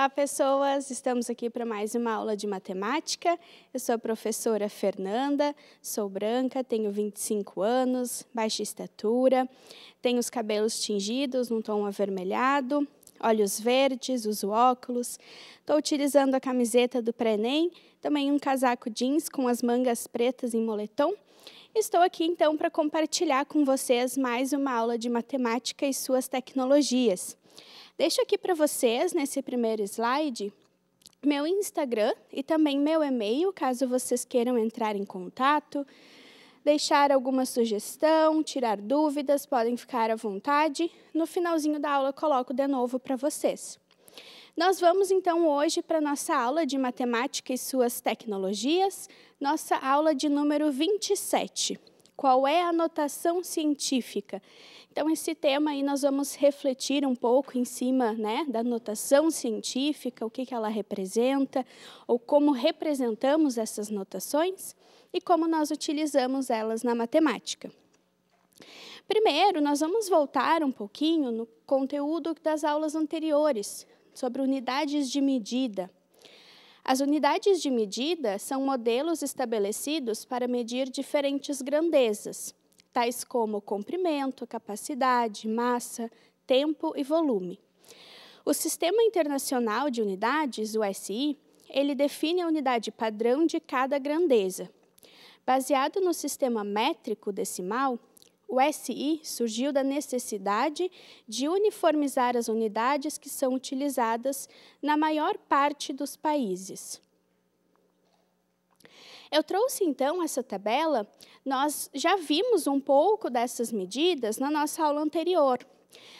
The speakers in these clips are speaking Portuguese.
Olá, pessoas! Estamos aqui para mais uma aula de matemática. Eu sou a professora Fernanda, sou branca, tenho 25 anos, baixa estatura, tenho os cabelos tingidos num tom avermelhado, olhos verdes, uso óculos. Estou utilizando a camiseta do pré-ENEM, também um casaco jeans com as mangas pretas em moletom. Estou aqui então para compartilhar com vocês mais uma aula de matemática e suas tecnologias. Deixo aqui para vocês, nesse primeiro slide, meu Instagram e também meu e-mail, caso vocês queiram entrar em contato, deixar alguma sugestão, tirar dúvidas, podem ficar à vontade. No finalzinho da aula, coloco de novo para vocês. Nós vamos então hoje para nossa aula de matemática e suas tecnologias, nossa aula de número 27. Qual é a notação científica? Então, esse tema aí nós vamos refletir um pouco em cima né, da notação científica, o que, que ela representa, ou como representamos essas notações e como nós utilizamos elas na matemática. Primeiro, nós vamos voltar um pouquinho no conteúdo das aulas anteriores, sobre unidades de medida. As unidades de medida são modelos estabelecidos para medir diferentes grandezas tais como comprimento, capacidade, massa, tempo e volume. O Sistema Internacional de Unidades, o SI, ele define a unidade padrão de cada grandeza. Baseado no sistema métrico decimal, o SI surgiu da necessidade de uniformizar as unidades que são utilizadas na maior parte dos países. Eu trouxe então essa tabela, nós já vimos um pouco dessas medidas na nossa aula anterior.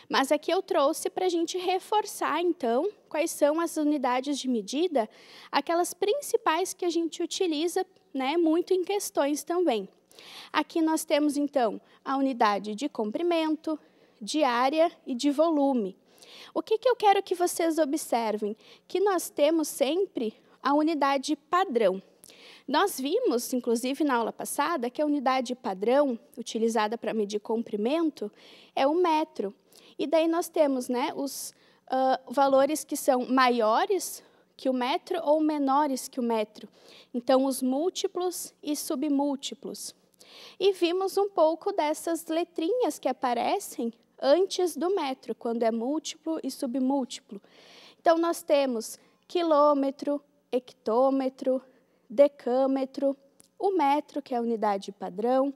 Mas aqui eu trouxe para a gente reforçar, então, quais são as unidades de medida, aquelas principais que a gente utiliza né, muito em questões também. Aqui nós temos, então, a unidade de comprimento, de área e de volume. O que, que eu quero que vocês observem? Que nós temos sempre a unidade padrão. Nós vimos, inclusive na aula passada, que a unidade padrão utilizada para medir comprimento é o metro. E daí nós temos né, os uh, valores que são maiores que o metro ou menores que o metro. Então, os múltiplos e submúltiplos. E vimos um pouco dessas letrinhas que aparecem antes do metro, quando é múltiplo e submúltiplo. Então, nós temos quilômetro, hectômetro, decâmetro, o metro, que é a unidade padrão,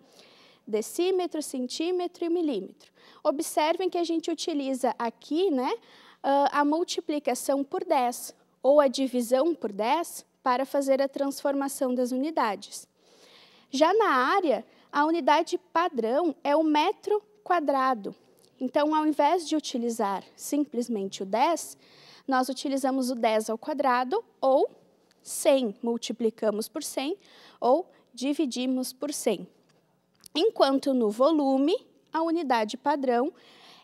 decímetro, centímetro e milímetro. Observem que a gente utiliza aqui né, ah, a multiplicação por 10 ou a divisão por 10 para fazer a transformação das unidades. Já na área, a unidade padrão é o metro quadrado. Então, ao invés de utilizar simplesmente o 10, nós utilizamos o 10 ao quadrado ou 100, multiplicamos por 100 ou dividimos por 100. Enquanto no volume, a unidade padrão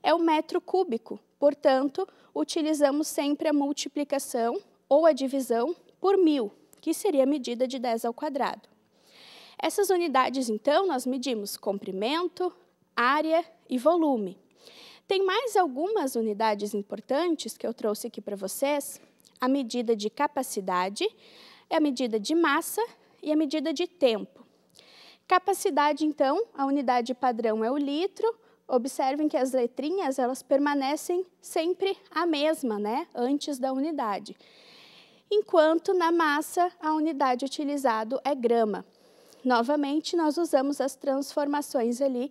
é o metro cúbico, portanto, utilizamos sempre a multiplicação ou a divisão por mil, que seria a medida de 10 ao quadrado. Essas unidades, então, nós medimos comprimento, área e volume. Tem mais algumas unidades importantes que eu trouxe aqui para vocês, a medida de capacidade, é a medida de massa e a medida de tempo. Capacidade, então, a unidade padrão é o litro. Observem que as letrinhas elas permanecem sempre a mesma, né? Antes da unidade. Enquanto na massa a unidade utilizada é grama. Novamente, nós usamos as transformações ali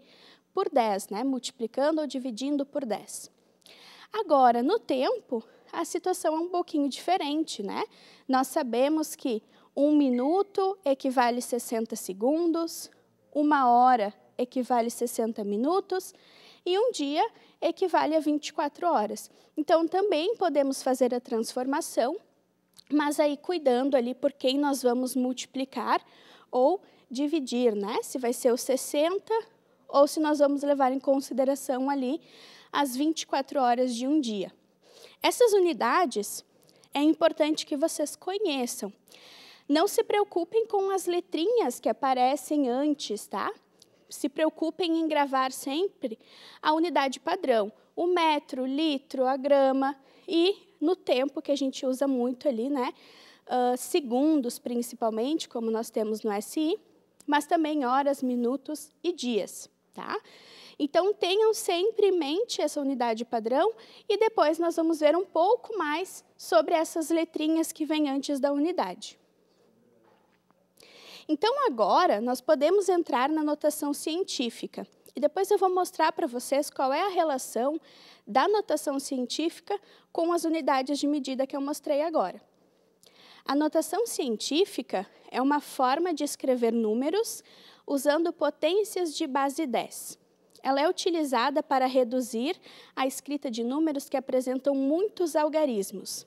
por 10, né? multiplicando ou dividindo por 10. Agora, no tempo, a situação é um pouquinho diferente, né? Nós sabemos que um minuto equivale 60 segundos, uma hora equivale 60 minutos e um dia equivale a 24 horas. Então, também podemos fazer a transformação, mas aí cuidando ali por quem nós vamos multiplicar ou dividir, né? Se vai ser os 60 ou se nós vamos levar em consideração ali as 24 horas de um dia. Essas unidades é importante que vocês conheçam. Não se preocupem com as letrinhas que aparecem antes, tá? Se preocupem em gravar sempre a unidade padrão, o metro, o litro, a grama e no tempo que a gente usa muito ali, né? Uh, segundos, principalmente, como nós temos no SI, mas também horas, minutos e dias, tá? Então, tenham sempre em mente essa unidade padrão e depois nós vamos ver um pouco mais sobre essas letrinhas que vêm antes da unidade. Então, agora, nós podemos entrar na notação científica. E depois eu vou mostrar para vocês qual é a relação da notação científica com as unidades de medida que eu mostrei agora. A notação científica é uma forma de escrever números usando potências de base 10. Ela é utilizada para reduzir a escrita de números que apresentam muitos algarismos.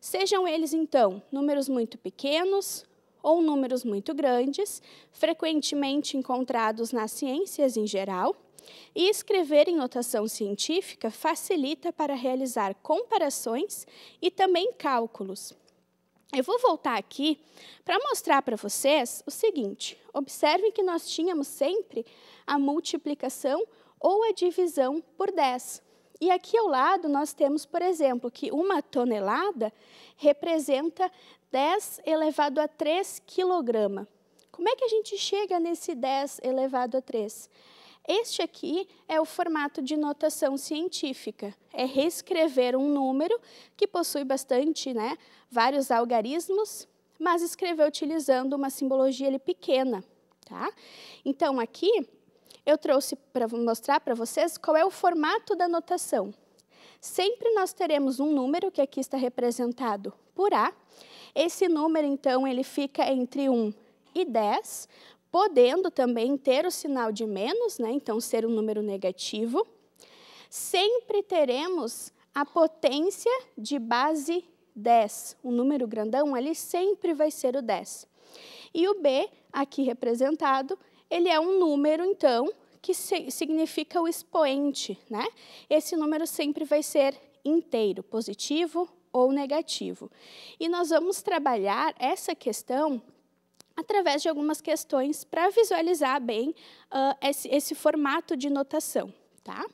Sejam eles, então, números muito pequenos ou números muito grandes, frequentemente encontrados nas ciências em geral, e escrever em notação científica facilita para realizar comparações e também cálculos eu vou voltar aqui para mostrar para vocês o seguinte. Observem que nós tínhamos sempre a multiplicação ou a divisão por 10. E aqui ao lado nós temos, por exemplo, que uma tonelada representa 10 elevado a 3 quilograma. Como é que a gente chega nesse 10 elevado a 3? Este aqui é o formato de notação científica. É reescrever um número que possui bastante, né, vários algarismos, mas escrever utilizando uma simbologia ali, pequena. Tá? Então, aqui eu trouxe para mostrar para vocês qual é o formato da notação. Sempre nós teremos um número, que aqui está representado por A. Esse número, então, ele fica entre 1 e 10, podendo também ter o sinal de menos, né? então ser um número negativo, sempre teremos a potência de base 10. Um número grandão ali sempre vai ser o 10. E o B, aqui representado, ele é um número, então, que significa o expoente. Né? Esse número sempre vai ser inteiro, positivo ou negativo. E nós vamos trabalhar essa questão através de algumas questões para visualizar bem uh, esse, esse, formato de notação. Tá?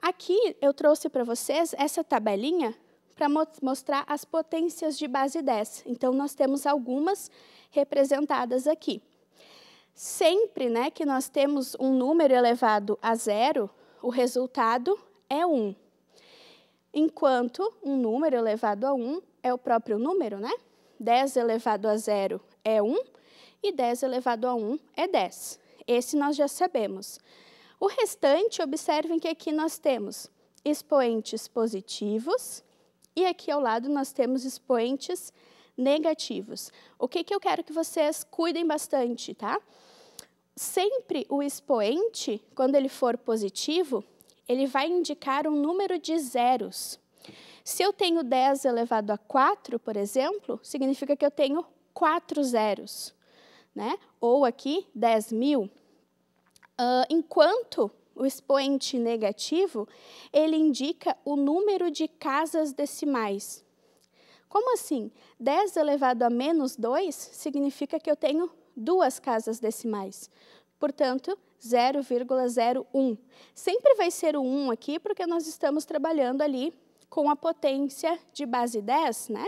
Aqui eu trouxe para vocês essa tabelinha para mo mostrar as potências de base 10. Então, nós temos algumas representadas aqui. Sempre né, que nós temos um número elevado a zero, o resultado é 1. Enquanto um número elevado a 1 é o próprio número, né? 10 elevado a zero é 1 e 10 elevado a 1 é 10. Esse nós já sabemos. O restante, observem que aqui nós temos expoentes positivos e aqui ao lado nós temos expoentes negativos. O que, que eu quero que vocês cuidem bastante, tá? Sempre o expoente, quando ele for positivo, ele vai indicar um número de zeros. Se eu tenho 10 elevado a 4, por exemplo, significa que eu tenho quatro zeros, né? ou aqui 10 mil, uh, enquanto o expoente negativo ele indica o número de casas decimais. Como assim? 10 elevado a menos 2 significa que eu tenho duas casas decimais. Portanto, 0,01. Sempre vai ser o 1 aqui, porque nós estamos trabalhando ali com a potência de base 10, né?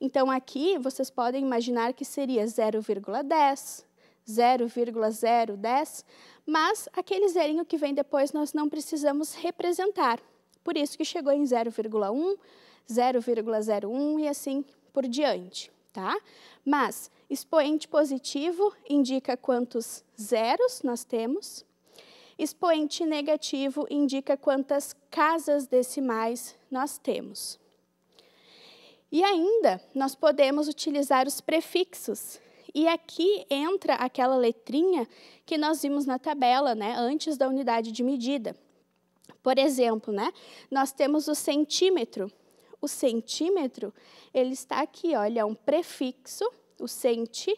Então, aqui, vocês podem imaginar que seria 0,10, 0,010, mas aquele zerinho que vem depois nós não precisamos representar. Por isso que chegou em 0,1, 0,01 e assim por diante, tá? Mas expoente positivo indica quantos zeros nós temos, Expoente negativo indica quantas casas decimais nós temos. E ainda, nós podemos utilizar os prefixos. E aqui entra aquela letrinha que nós vimos na tabela, né, antes da unidade de medida. Por exemplo, né, nós temos o centímetro. O centímetro, ele está aqui, olha, é um prefixo, o centi,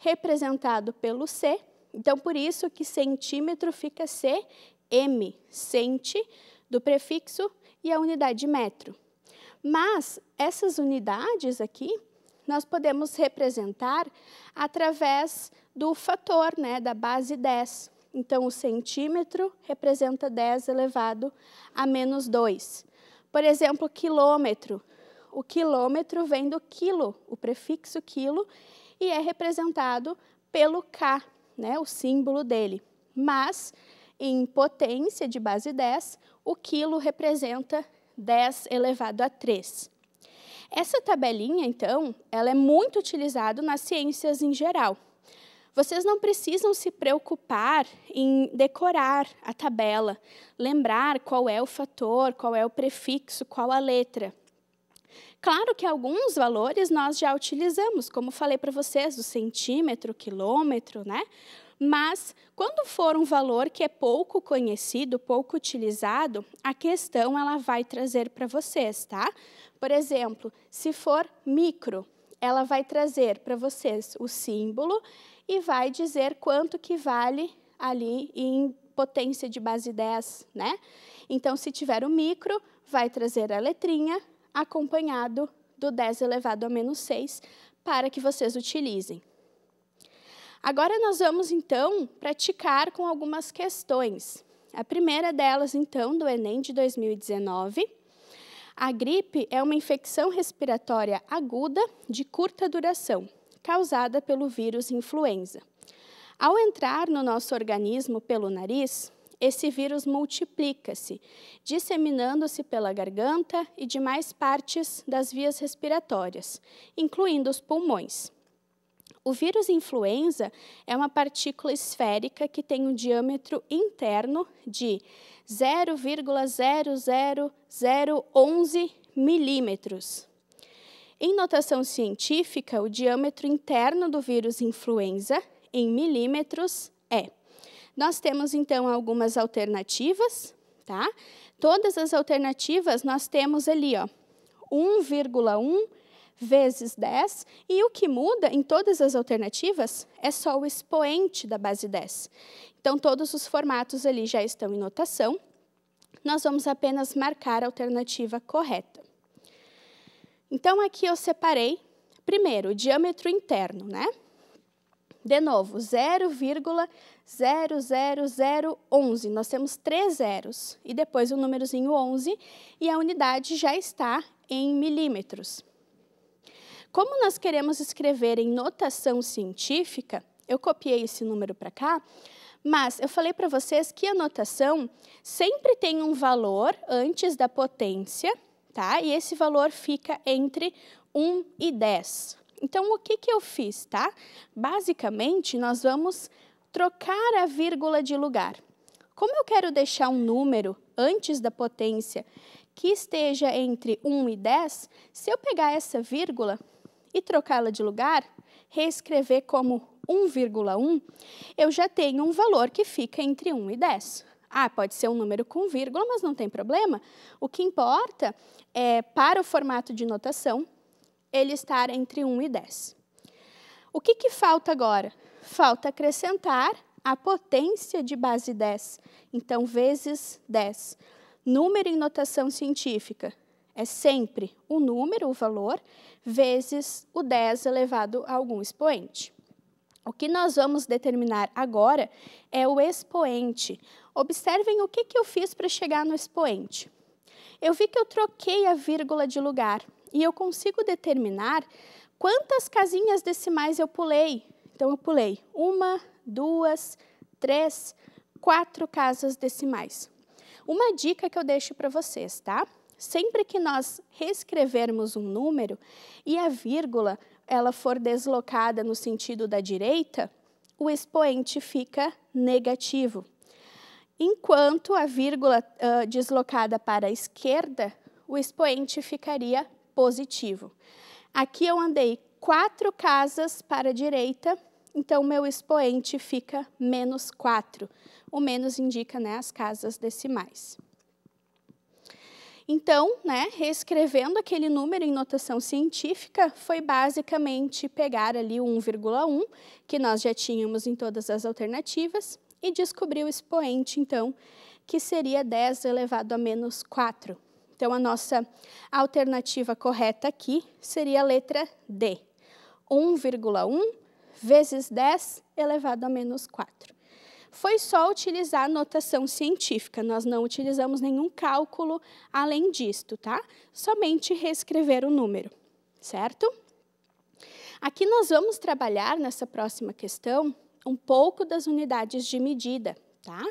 representado pelo C, então, por isso que centímetro fica cm, centi, do prefixo e a unidade metro. Mas essas unidades aqui, nós podemos representar através do fator, né, da base 10. Então, o centímetro representa 10 elevado a menos 2. Por exemplo, quilômetro. O quilômetro vem do quilo, o prefixo quilo, e é representado pelo K, né, o símbolo dele. Mas, em potência de base 10, o quilo representa 10 elevado a 3. Essa tabelinha, então, ela é muito utilizada nas ciências em geral. Vocês não precisam se preocupar em decorar a tabela, lembrar qual é o fator, qual é o prefixo, qual a letra. Claro que alguns valores nós já utilizamos, como falei para vocês, o centímetro, quilômetro, né? Mas quando for um valor que é pouco conhecido, pouco utilizado, a questão ela vai trazer para vocês, tá? Por exemplo, se for micro, ela vai trazer para vocês o símbolo e vai dizer quanto que vale ali em potência de base 10, né? Então, se tiver o micro, vai trazer a letrinha, acompanhado do 10 elevado a menos 6, para que vocês utilizem. Agora nós vamos, então, praticar com algumas questões. A primeira delas, então, do Enem de 2019. A gripe é uma infecção respiratória aguda de curta duração, causada pelo vírus influenza. Ao entrar no nosso organismo pelo nariz, esse vírus multiplica-se, disseminando-se pela garganta e demais partes das vias respiratórias, incluindo os pulmões. O vírus influenza é uma partícula esférica que tem um diâmetro interno de 0,00011 milímetros. Em notação científica, o diâmetro interno do vírus influenza, em milímetros, é nós temos, então, algumas alternativas, tá? Todas as alternativas nós temos ali, ó, 1,1 vezes 10, e o que muda em todas as alternativas é só o expoente da base 10. Então, todos os formatos ali já estão em notação. Nós vamos apenas marcar a alternativa correta. Então, aqui eu separei, primeiro, o diâmetro interno, né? De novo, 0,00011. Nós temos três zeros e depois o um númerozinho 11 e a unidade já está em milímetros. Como nós queremos escrever em notação científica, eu copiei esse número para cá, mas eu falei para vocês que a notação sempre tem um valor antes da potência, tá? E esse valor fica entre 1 e 10. Então, o que, que eu fiz, tá? Basicamente, nós vamos trocar a vírgula de lugar. Como eu quero deixar um número antes da potência que esteja entre 1 e 10, se eu pegar essa vírgula e trocá-la de lugar, reescrever como 1,1, eu já tenho um valor que fica entre 1 e 10. Ah, pode ser um número com vírgula, mas não tem problema. O que importa é, para o formato de notação, ele estar entre 1 e 10. O que, que falta agora? Falta acrescentar a potência de base 10, então vezes 10. Número em notação científica é sempre o número, o valor, vezes o 10 elevado a algum expoente. O que nós vamos determinar agora é o expoente. Observem o que, que eu fiz para chegar no expoente. Eu vi que eu troquei a vírgula de lugar e eu consigo determinar quantas casinhas decimais eu pulei. Então, eu pulei uma, duas, três, quatro casas decimais. Uma dica que eu deixo para vocês, tá? Sempre que nós reescrevermos um número e a vírgula ela for deslocada no sentido da direita, o expoente fica negativo. Enquanto a vírgula uh, deslocada para a esquerda, o expoente ficaria positivo. Aqui eu andei quatro casas para a direita, então meu expoente fica menos 4. O menos indica né, as casas decimais. Então, né, reescrevendo aquele número em notação científica, foi basicamente pegar ali o 1,1, que nós já tínhamos em todas as alternativas, e descobrir o expoente, então, que seria 10 elevado a menos 4. Então, a nossa alternativa correta aqui seria a letra D. 1,1 vezes 10 elevado a menos 4. Foi só utilizar a notação científica, nós não utilizamos nenhum cálculo além disto, tá? Somente reescrever o número, certo? Aqui nós vamos trabalhar, nessa próxima questão, um pouco das unidades de medida, tá?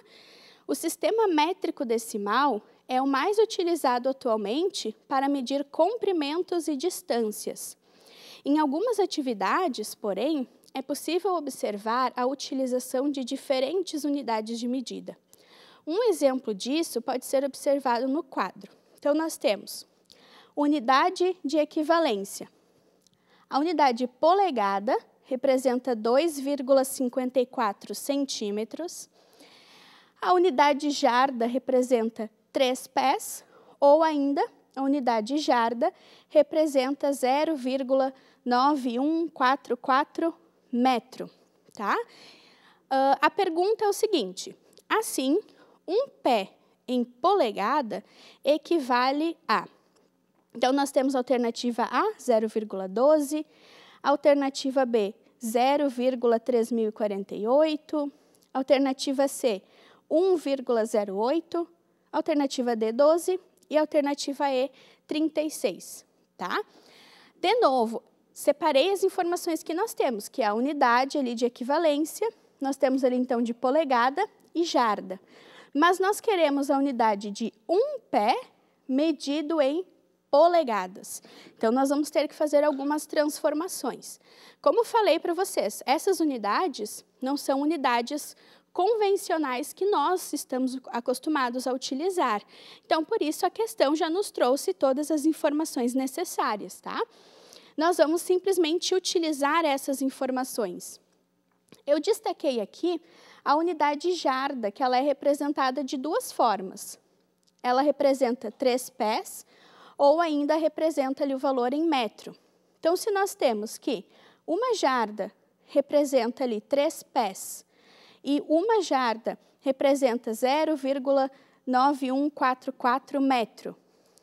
O sistema métrico decimal é o mais utilizado atualmente para medir comprimentos e distâncias. Em algumas atividades, porém, é possível observar a utilização de diferentes unidades de medida. Um exemplo disso pode ser observado no quadro. Então, nós temos unidade de equivalência. A unidade polegada representa 2,54 centímetros. A unidade jarda representa 3 pés, ou ainda a unidade jarda representa 0,9144 metro, tá? Uh, a pergunta é o seguinte, assim, um pé em polegada equivale a... Então, nós temos a alternativa A, 0,12, alternativa B, 0,3048, alternativa C, 1,08 alternativa D, 12 e alternativa E, 36, tá? De novo, separei as informações que nós temos, que é a unidade ali de equivalência, nós temos ali então de polegada e jarda. Mas nós queremos a unidade de um pé medido em polegadas. Então, nós vamos ter que fazer algumas transformações. Como falei para vocês, essas unidades não são unidades convencionais que nós estamos acostumados a utilizar. Então, por isso, a questão já nos trouxe todas as informações necessárias, tá? Nós vamos simplesmente utilizar essas informações. Eu destaquei aqui a unidade jarda, que ela é representada de duas formas. Ela representa três pés ou ainda representa ali o valor em metro. Então, se nós temos que uma jarda representa ali três pés, e uma jarda representa 0,9144 metro.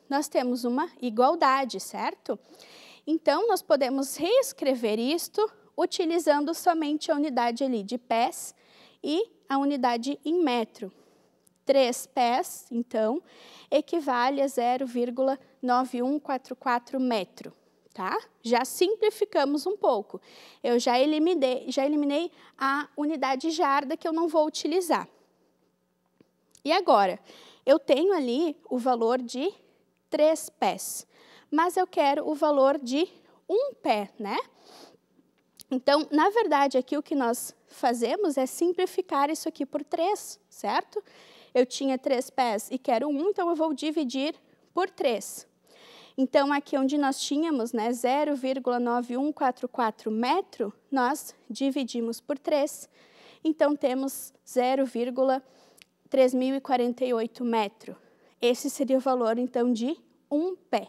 Nós temos uma igualdade, certo? Então, nós podemos reescrever isto utilizando somente a unidade ali de pés e a unidade em metro. 3 pés, então, equivale a 0,9144 metro tá? Já simplificamos um pouco. Eu já eliminei, já eliminei a unidade jarda que eu não vou utilizar. E agora, eu tenho ali o valor de três pés, mas eu quero o valor de um pé, né? Então, na verdade, aqui o que nós fazemos é simplificar isso aqui por três, certo? Eu tinha três pés e quero um, então eu vou dividir por três. Então, aqui onde nós tínhamos né, 0,9144 metro, nós dividimos por 3. Então, temos 0,3048 metro. Esse seria o valor, então, de um pé.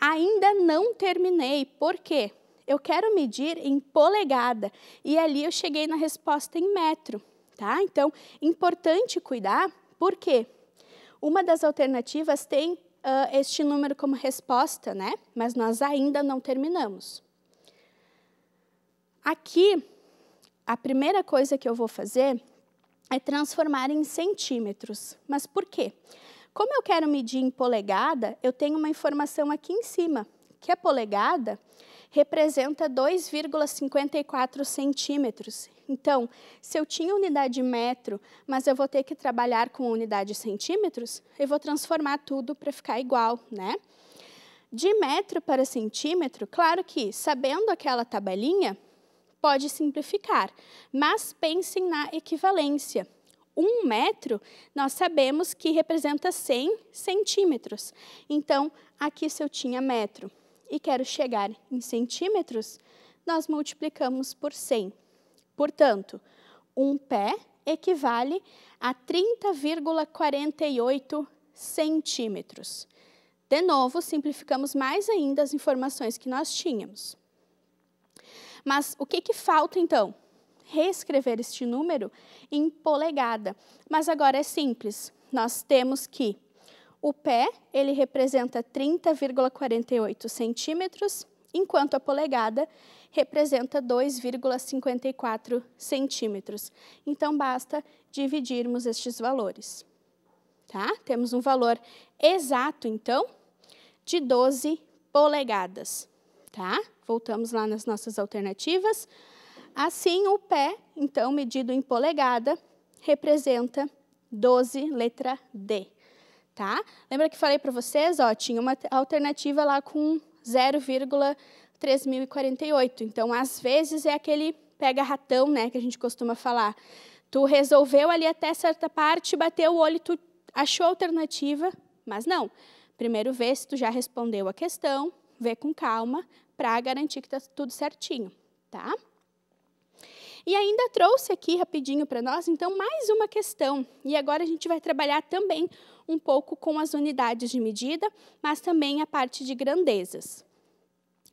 Ainda não terminei, por quê? Eu quero medir em polegada e ali eu cheguei na resposta em metro, tá? Então, importante cuidar, por quê? Uma das alternativas tem uh, este número como resposta, né? Mas nós ainda não terminamos. Aqui, a primeira coisa que eu vou fazer é transformar em centímetros. Mas por quê? Como eu quero medir em polegada, eu tenho uma informação aqui em cima, que a polegada representa 2,54 centímetros, então, se eu tinha unidade metro, mas eu vou ter que trabalhar com unidade centímetros, eu vou transformar tudo para ficar igual, né? De metro para centímetro, claro que, sabendo aquela tabelinha, pode simplificar, mas pensem na equivalência. Um metro, nós sabemos que representa 100 centímetros. Então, aqui se eu tinha metro e quero chegar em centímetros, nós multiplicamos por 100. Portanto, um pé equivale a 30,48 centímetros. De novo, simplificamos mais ainda as informações que nós tínhamos. Mas o que, que falta, então? Reescrever este número em polegada. Mas agora é simples. Nós temos que o pé, ele representa 30,48 centímetros, enquanto a polegada representa 2,54 centímetros. Então, basta dividirmos estes valores. Tá? Temos um valor exato, então, de 12 polegadas. Tá? Voltamos lá nas nossas alternativas. Assim, o pé, então, medido em polegada, representa 12, letra D. Tá? Lembra que falei para vocês, ó, tinha uma alternativa lá com 0,3048. Então, às vezes, é aquele pega-ratão né, que a gente costuma falar. Tu resolveu ali até certa parte, bateu o olho, tu achou a alternativa, mas não. Primeiro vê se tu já respondeu a questão, vê com calma, para garantir que está tudo certinho, tá? E ainda trouxe aqui rapidinho para nós, então, mais uma questão. E agora a gente vai trabalhar também um pouco com as unidades de medida, mas também a parte de grandezas.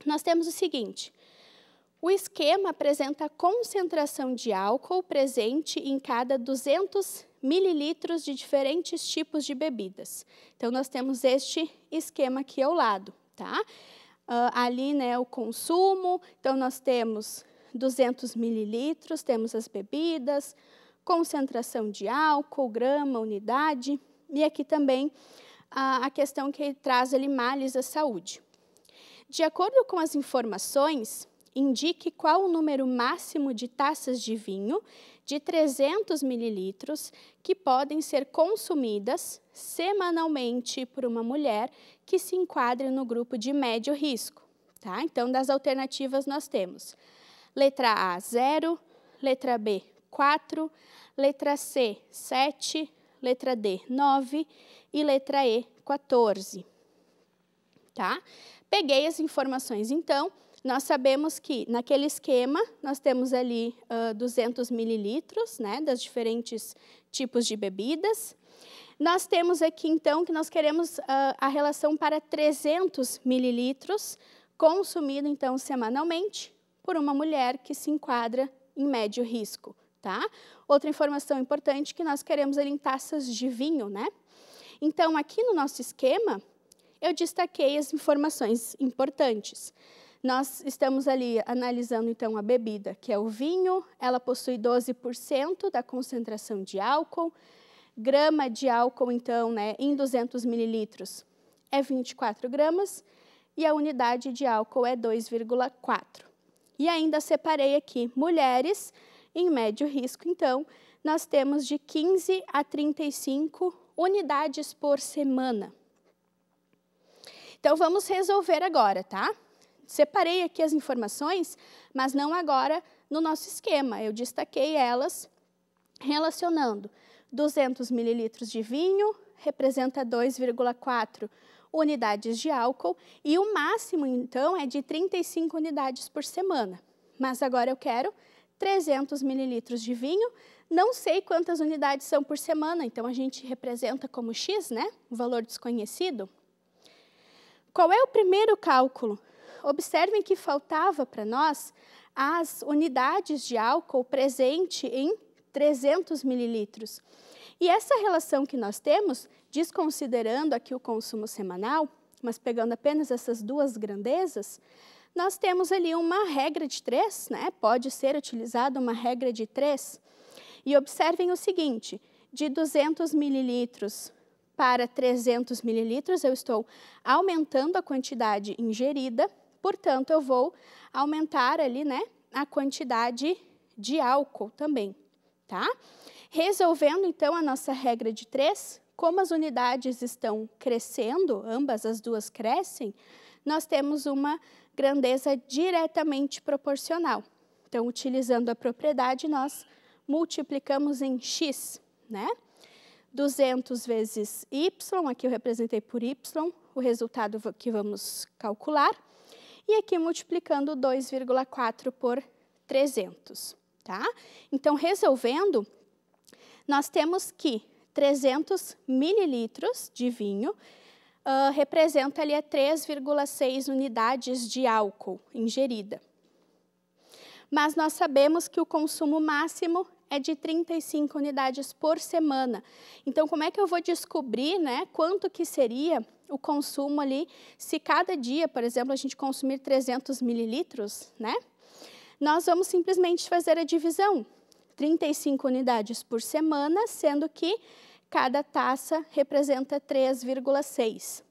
Nós temos o seguinte: o esquema apresenta a concentração de álcool presente em cada 200 mililitros de diferentes tipos de bebidas. Então, nós temos este esquema aqui ao lado, tá? Uh, ali, né, o consumo, então nós temos 200 mililitros, temos as bebidas, concentração de álcool, grama, unidade, e aqui também a, questão que traz ali males à saúde. De acordo com as informações, indique qual o número máximo de taças de vinho de 300 mililitros que podem ser consumidas semanalmente por uma mulher que se enquadre no grupo de médio risco. Tá? Então, das alternativas nós temos letra A, 0, letra B, 4, letra C, 7, letra D, 9 e letra E, 14. Tá? Peguei as informações, então, nós sabemos que naquele esquema nós temos ali uh, 200 mililitros, né, das diferentes tipos de bebidas. Nós temos aqui, então, que nós queremos uh, a relação para 300 mililitros, consumido, então, semanalmente, por uma mulher que se enquadra em médio risco. Tá? Outra informação importante é que nós queremos ali em taças de vinho. Né? Então, aqui no nosso esquema, eu destaquei as informações importantes. Nós estamos ali analisando, então, a bebida, que é o vinho. Ela possui 12% da concentração de álcool. Grama de álcool, então, né, em 200 mililitros é 24 gramas e a unidade de álcool é 2,4. E ainda separei aqui mulheres, em médio risco, então, nós temos de 15 a 35 unidades por semana. Então, vamos resolver agora, tá? Separei aqui as informações, mas não agora no nosso esquema. Eu destaquei elas relacionando 200 mililitros de vinho, representa 2,4 unidades de álcool, e o máximo, então, é de 35 unidades por semana. Mas agora eu quero 300 mililitros de vinho. Não sei quantas unidades são por semana, então a gente representa como X, né? O valor desconhecido. Qual é o primeiro cálculo? Observem que faltava para nós as unidades de álcool presente em 300 mililitros. E essa relação que nós temos, desconsiderando aqui o consumo semanal, mas pegando apenas essas duas grandezas, nós temos ali uma regra de três, né? pode ser utilizada uma regra de três. E observem o seguinte, de 200 mililitros para 300 mililitros, eu estou aumentando a quantidade ingerida, portanto, eu vou aumentar ali né, a quantidade de álcool também. Tá? Resolvendo, então, a nossa regra de três, como as unidades estão crescendo, ambas as duas crescem, nós temos uma grandeza diretamente proporcional. Então, utilizando a propriedade, nós multiplicamos em x, né? 200 vezes y, aqui eu representei por y, o resultado que vamos calcular, e aqui multiplicando 2,4 por 300, tá? Então, resolvendo, nós temos que 300 mililitros de vinho uh, representa ali 3,6 unidades de álcool ingerida. Mas nós sabemos que o consumo máximo é de 35 unidades por semana. Então, como é que eu vou descobrir né, quanto que seria o consumo ali se cada dia, por exemplo, a gente consumir 300 mililitros, né? Nós vamos simplesmente fazer a divisão. 35 unidades por semana, sendo que Cada taça representa 3,6.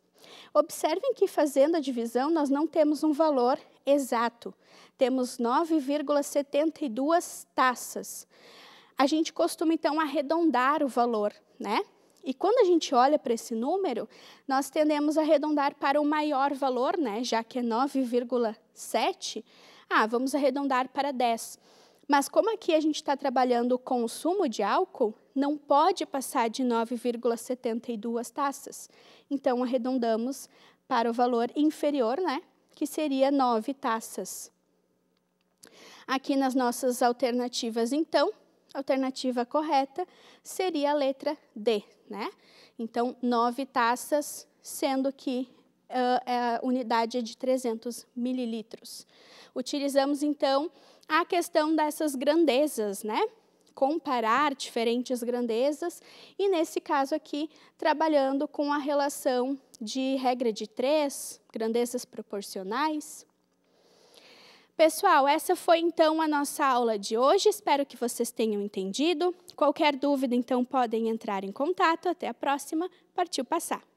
Observem que fazendo a divisão nós não temos um valor exato. Temos 9,72 taças. A gente costuma então arredondar o valor, né? E quando a gente olha para esse número, nós tendemos a arredondar para o maior valor, né? Já que é 9,7, ah, vamos arredondar para 10. Mas como aqui a gente está trabalhando o consumo de álcool, não pode passar de 9,72 taças. Então, arredondamos para o valor inferior, né, que seria 9 taças. Aqui nas nossas alternativas, então, a alternativa correta seria a letra D, né? Então, 9 taças, sendo que uh, a unidade é de 300 mililitros. Utilizamos, então, a questão dessas grandezas, né? comparar diferentes grandezas e, nesse caso aqui, trabalhando com a relação de regra de três, grandezas proporcionais. Pessoal, essa foi então a nossa aula de hoje. Espero que vocês tenham entendido. Qualquer dúvida, então, podem entrar em contato. Até a próxima. Partiu passar!